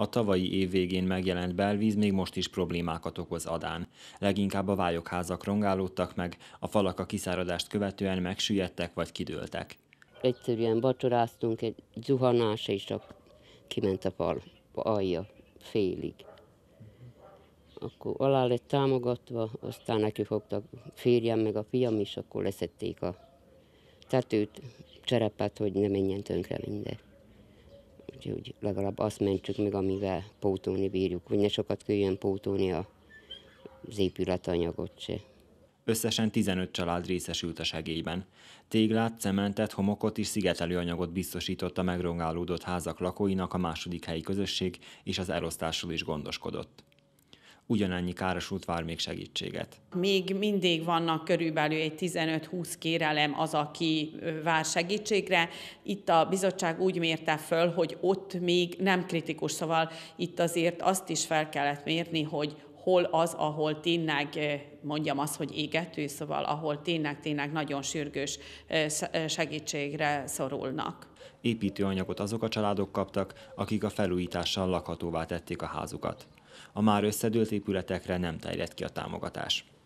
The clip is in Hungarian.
A tavalyi év végén megjelent belvíz még most is problémákat okoz Adán. Leginkább a vályokházak rongálódtak meg, a falak a kiszáradást követően megsüllyedtek vagy kidőltek. Egyszerűen vacsoráztunk, egy zuhanás, és a, kiment a fal alja félig. Akkor alá lett támogatva, aztán neki fogtak férjem meg a fiam is, akkor leszették a tetőt, cserepet, hogy ne menjen tönkre minden. Úgyhogy legalább azt mentsük meg, amivel pótolni bírjuk, hogy ne sokat kelljen pótolni az épületanyagot se. Összesen 15 család részesült a segélyben. Téglát, cementet, homokot és szigetelőanyagot biztosított a megrongálódott házak lakóinak a második helyi közösség, és az elosztásról is gondoskodott. Ugyanannyi károsult vár még segítséget. Még mindig vannak körülbelül egy 15-20 kérelem az, aki vár segítségre. Itt a bizottság úgy mérte föl, hogy ott még nem kritikus, szóval itt azért azt is fel kellett mérni, hogy hol az, ahol tényleg mondjam azt, hogy égető, szóval ahol tényleg-tényleg nagyon sürgős segítségre szorulnak. Építőanyagot azok a családok kaptak, akik a felújítással lakhatóvá tették a házukat. A már összedőlt épületekre nem terjedt ki a támogatás.